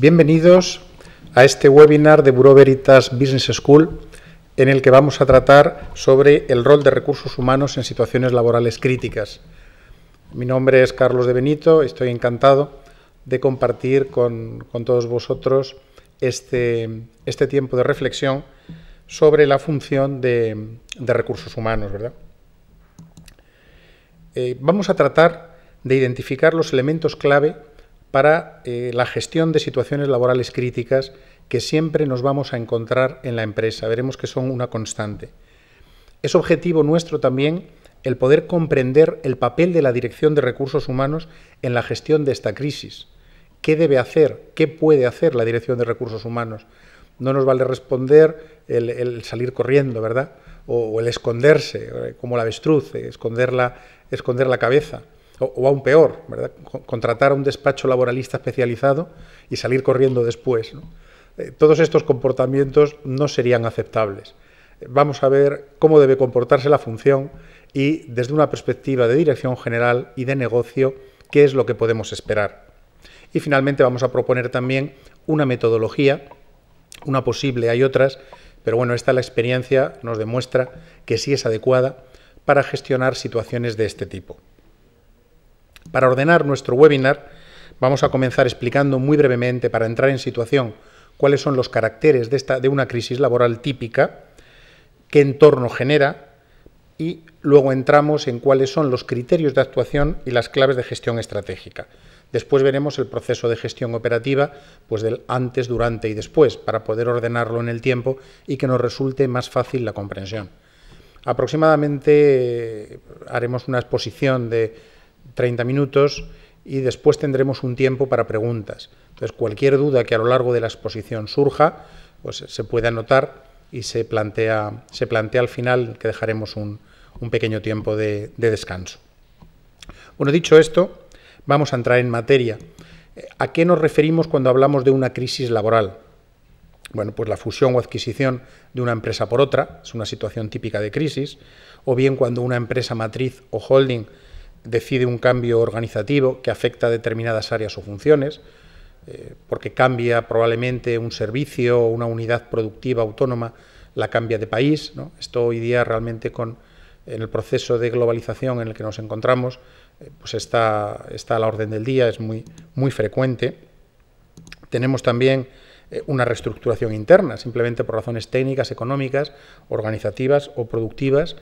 Bienvenidos a este webinar de Bureau Veritas Business School en el que vamos a tratar sobre el rol de recursos humanos en situaciones laborales críticas. Mi nombre es Carlos de Benito, estoy encantado de compartir con, todos vosotros este, este, tiempo de reflexión sobre la función de, recursos humanos. ¿verdad? Eh, vamos a tratar de identificar los elementos clave para eh, la gestión de situaciones laborales críticas que siempre nos vamos a encontrar en la empresa. Veremos que son una constante. Es objetivo nuestro también el poder comprender el papel de la Dirección de Recursos Humanos en la gestión de esta crisis. ¿Qué debe hacer? ¿Qué puede hacer la Dirección de Recursos Humanos? No nos vale responder el, salir corriendo, ¿verdad? O, el esconderse, eh, como eh, la avestruz, esconder la cabeza o, aún peor, ¿verdad? contratar a un despacho laboralista especializado y salir corriendo después. Eh, todos estos comportamientos no serían aceptables. Eh, vamos a ver cómo debe comportarse la función y desde una perspectiva de dirección general y de negocio, qué es lo que podemos esperar. Y finalmente vamos a proponer también una metodología, una posible, hay otras, pero bueno, esta la experiencia nos demuestra que sí es adecuada para gestionar situaciones de este tipo. Para ordenar nuestro webinar, vamos a comenzar explicando muy brevemente, para entrar en situación, cuáles son los caracteres de, esta, de una crisis laboral típica, qué entorno genera, y luego entramos en cuáles son los criterios de actuación y las claves de gestión estratégica. Después veremos el proceso de gestión operativa, pues del antes, durante y después, para poder ordenarlo en el tiempo y que nos resulte más fácil la comprensión. Aproximadamente eh, haremos una exposición de 30 minutos y después tendremos un tiempo para preguntas. Entonces, cualquier duda que a lo largo de la exposición surja, pues se puede anotar y se plantea, se plantea al final que dejaremos un, un pequeño tiempo de, de, descanso. Bueno, dicho esto, vamos a entrar en materia. Eh, ¿A qué nos referimos cuando hablamos de una crisis laboral? Bueno, pues la fusión o adquisición de una empresa por otra, es una situación típica de crisis, o bien cuando una empresa matriz o holding decide un cambio organizativo que afecta a determinadas áreas o funciones, eh, porque cambia probablemente un servicio o una unidad productiva autónoma, la cambia de país. Esto hoy día realmente con en el proceso de globalización en el que nos encontramos, eh, pues está, está a la orden del día, es muy, muy frecuente. Tenemos también eh, una reestructuración interna, simplemente por razones técnicas, económicas, organizativas o productivas,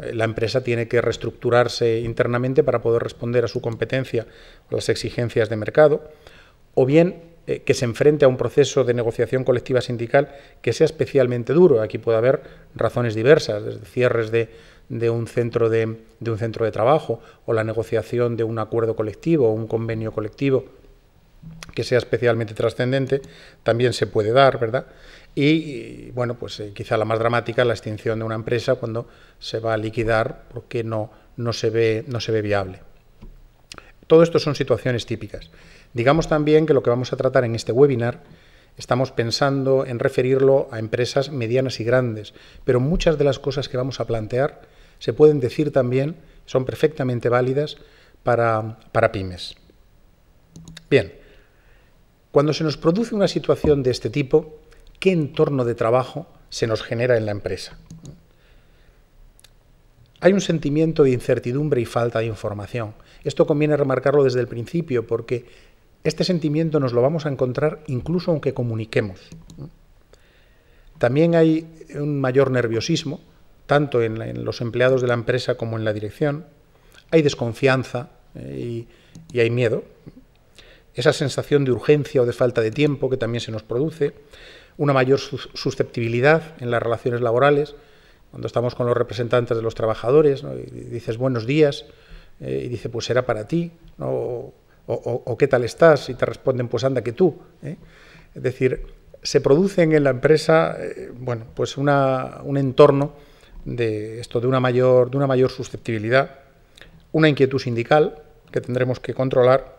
eh, la empresa tiene que reestructurarse internamente para poder responder a su competencia o las exigencias de mercado, o bien eh, que se enfrente a un proceso de negociación colectiva sindical que sea especialmente duro. Aquí puede haber razones diversas, desde cierres de, un, centro de un centro de trabajo o la negociación de un acuerdo colectivo o un convenio colectivo que sea especialmente trascendente, también se puede dar, ¿verdad? Y, bueno, pues eh, quizá la más dramática la extinción de una empresa cuando se va a liquidar porque no, no, se, ve, no se ve viable. Todo esto son situaciones típicas. Digamos también que lo que vamos a tratar en este webinar estamos pensando en referirlo a empresas medianas y grandes, pero muchas de las cosas que vamos a plantear se pueden decir también, son perfectamente válidas para, para pymes. Bien. Cuando se nos produce una situación de este tipo, ¿qué entorno de trabajo se nos genera en la empresa? Hay un sentimiento de incertidumbre y falta de información. Esto conviene remarcarlo desde el principio porque este sentimiento nos lo vamos a encontrar incluso aunque comuniquemos. También hay un mayor nerviosismo, tanto en, los empleados de la empresa como en la dirección. Hay desconfianza eh, y, y hay miedo, esa sensación de urgencia o de falta de tiempo que también se nos produce, una mayor susceptibilidad en las relaciones laborales, cuando estamos con los representantes de los trabajadores ¿no? y dices buenos días eh, y dice pues será para ti o, qué tal estás y te responden pues anda que tú. ¿eh? Es decir, se produce en la empresa eh, bueno, pues un entorno de esto, de una mayor, de una mayor susceptibilidad, una inquietud sindical que tendremos que controlar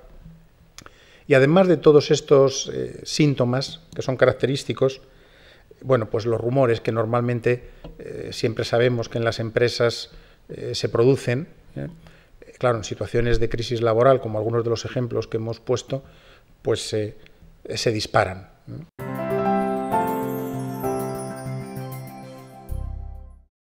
y además de todos estos eh, síntomas que son característicos, bueno, pues los rumores que normalmente eh, siempre sabemos que en las empresas eh, se producen, claro, en situaciones de crisis laboral, como algunos de los ejemplos que hemos puesto, pues se disparan.